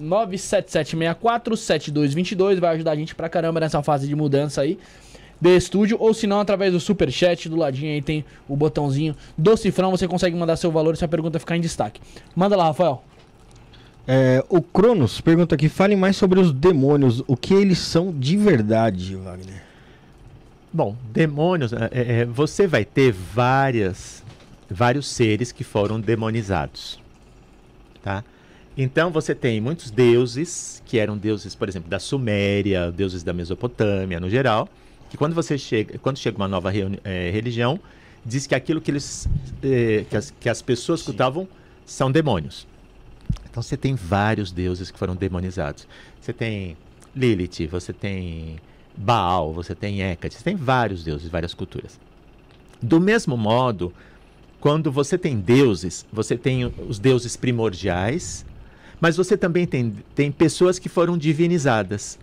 977647222 vai ajudar a gente pra caramba nessa fase de mudança aí de estúdio, ou se não, através do super chat do ladinho aí tem o botãozinho do cifrão, você consegue mandar seu valor e sua pergunta ficar em destaque. Manda lá, Rafael. É, o Cronos pergunta aqui, fale mais sobre os demônios, o que eles são de verdade, Wagner? Bom, demônios, é, é, é você vai ter várias, vários seres que foram demonizados, tá? Então você tem muitos deuses, que eram deuses, por exemplo, da Suméria, deuses da Mesopotâmia no geral, que quando você chega, quando chega uma nova é, religião, diz que aquilo que eles é, que, as, que as pessoas escutavam são demônios. Então você tem vários deuses que foram demonizados. Você tem Lilith, você tem Baal, você tem Hecate, você tem vários deuses, várias culturas. Do mesmo modo, quando você tem deuses, você tem os deuses primordiais, mas você também tem, tem pessoas que foram divinizadas.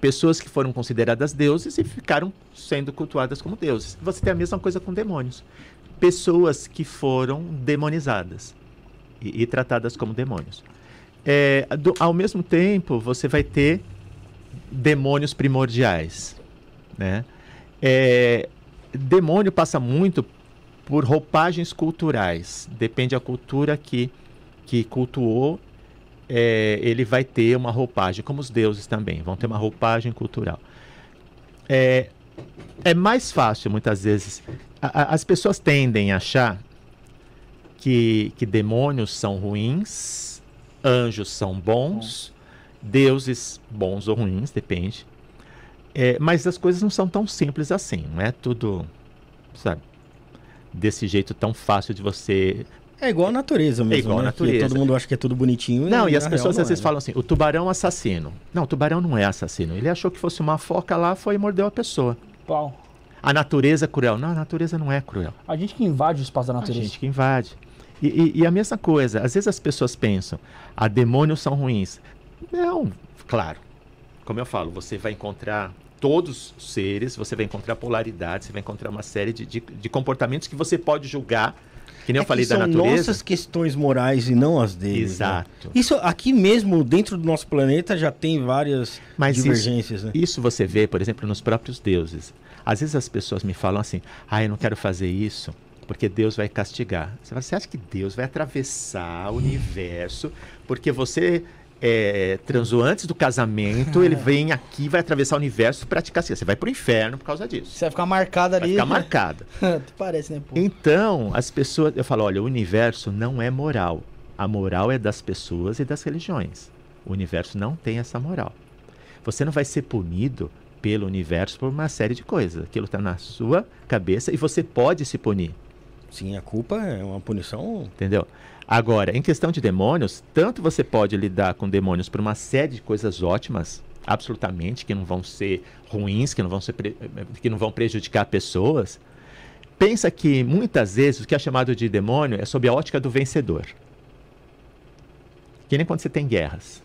Pessoas que foram consideradas deuses e ficaram sendo cultuadas como deuses. Você tem a mesma coisa com demônios. Pessoas que foram demonizadas e, e tratadas como demônios. É, do, ao mesmo tempo, você vai ter demônios primordiais. Né? É, demônio passa muito por roupagens culturais. Depende da cultura que, que cultuou é, ele vai ter uma roupagem, como os deuses também, vão ter uma roupagem cultural. É, é mais fácil, muitas vezes. A, a, as pessoas tendem a achar que, que demônios são ruins, anjos são bons, deuses bons ou ruins, depende. É, mas as coisas não são tão simples assim, não é tudo, sabe, desse jeito tão fácil de você é igual a natureza mesmo. É igual né? a natureza. todo mundo acha que é tudo bonitinho. Não, e, e as pessoas às vezes é. falam assim: o tubarão assassino. Não, o tubarão não é assassino. Ele achou que fosse uma foca lá, foi e mordeu a pessoa. Pau. A natureza cruel. Não, a natureza não é cruel. A gente que invade o espaço da natureza. A gente que invade. E, e, e a mesma coisa, às vezes as pessoas pensam, a ah, demônios são ruins. Não, claro. Como eu falo, você vai encontrar todos os seres, você vai encontrar polaridades, você vai encontrar uma série de, de, de comportamentos que você pode julgar que nem é eu falei da natureza. São nossas questões morais e não as deles. Né? Exato. Né? Isso aqui mesmo, dentro do nosso planeta, já tem várias Mas divergências. Isso, né? isso você vê, por exemplo, nos próprios deuses. Às vezes as pessoas me falam assim: ah, eu não quero fazer isso porque Deus vai castigar. você assim, acha que Deus vai atravessar o universo porque você é, transou antes do casamento, ele vem aqui, vai atravessar o universo praticar assim. Você vai pro inferno por causa disso. Você vai ficar marcada ali. Vai ficar marcada. parece, né? Pô? Então, as pessoas. Eu falo, olha, o universo não é moral. A moral é das pessoas e das religiões. O universo não tem essa moral. Você não vai ser punido pelo universo por uma série de coisas. Aquilo está na sua cabeça e você pode se punir. Sim, a culpa é uma punição. Entendeu? Agora, em questão de demônios, tanto você pode lidar com demônios por uma série de coisas ótimas, absolutamente, que não vão ser ruins, que não vão, ser eh, que não vão prejudicar pessoas. Pensa que muitas vezes o que é chamado de demônio é sob a ótica do vencedor. Que nem quando você tem guerras.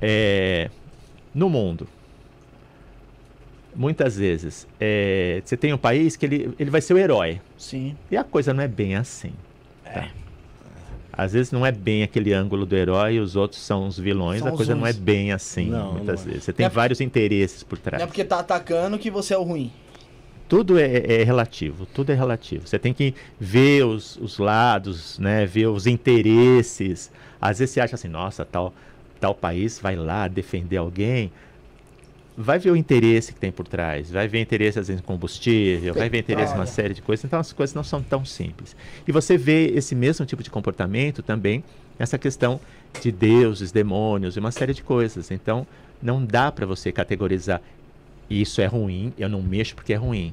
É, no mundo, muitas vezes, é, você tem um país que ele, ele vai ser o herói. Sim. E a coisa não é bem assim. É. Tá? Às vezes não é bem aquele ângulo do herói e os outros são os vilões. São a coisa uns... não é bem assim, não, muitas não é. vezes. Você tem é vários porque... interesses por trás. Não é porque tá atacando que você é o ruim. Tudo é, é, é, relativo, tudo é relativo. Você tem que ver os, os lados, né? ver os interesses. Às vezes você acha assim, nossa, tal, tal país vai lá defender alguém, vai ver o interesse que tem por trás, vai ver interesse às vezes em combustível, vai ver interesse em uma série de coisas. Então as coisas não são tão simples. E você vê esse mesmo tipo de comportamento também nessa questão de deuses, demônios e uma série de coisas. Então não dá para você categorizar isso é ruim, eu não mexo porque é ruim,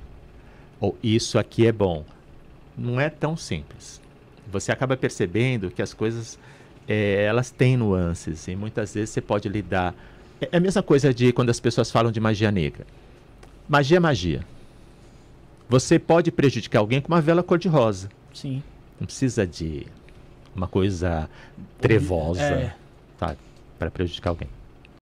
ou isso aqui é bom. Não é tão simples. Você acaba percebendo que as coisas é, elas têm nuances e muitas vezes você pode lidar é, é a mesma coisa de quando as pessoas falam de magia negra. Magia é magia. Você pode prejudicar alguém com uma vela cor-de-rosa. Sim. Não precisa de uma coisa trevosa é. tá, para prejudicar alguém.